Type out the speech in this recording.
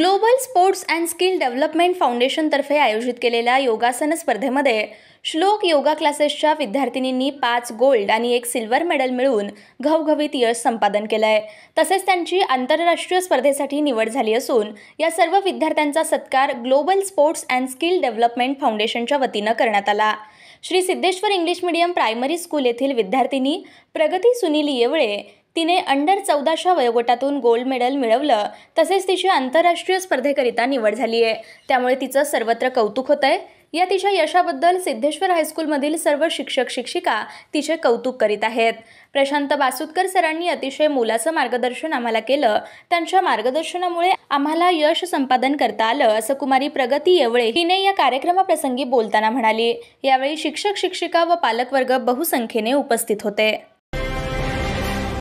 global sports and skill development फाउंडेशनतर्फे आयोजित केलेल्या योगासन स्पर्धेमध्ये श्लोक योगा क्लासेसच्या विद्यार्थिनींनी पाच गोल्ड आणि एक सिल्वर मेडल मिळवून घवघवीत यश संपादन केलं आहे तसेच त्यांची आंतरराष्ट्रीय स्पर्धेसाठी निवड झाली असून या सर्व विद्यार्थ्यांचा सत्कार global sports and skill development फाउंडेशनच्या वतीनं करण्यात आला Shri Siddheshwar English medium primary school येथील विद्यार्थिनी प्रगती सुनील येवळे तिने अंडर चौदाशा वयोगटातून गोल्ड मेडल मिळवलं तसेच तिची आंतरराष्ट्रीय स्पर्धेकरिता निवड झाली आहे त्यामुळे तिचं सर्वत्र कौतुक होत आहे या तिच्या यशाबद्दल सिद्धेश्वर हायस्कूलमधील सर्व शिक्षक शिक्षिका तिचे कौतुक करीत आहेत प्रशांत बासुतकर सरांनी अतिशय मोलाचं मार्गदर्शन आम्हाला केलं त्यांच्या मार्गदर्शनामुळे आम्हाला यश संपादन करता आलं असं कुमारी प्रगती येवळे हिने या कार्यक्रमाप्रसंगी बोलताना म्हणाली यावेळी शिक्षक शिक्षिका व पालकवर्ग बहुसंख्येने उपस्थित होते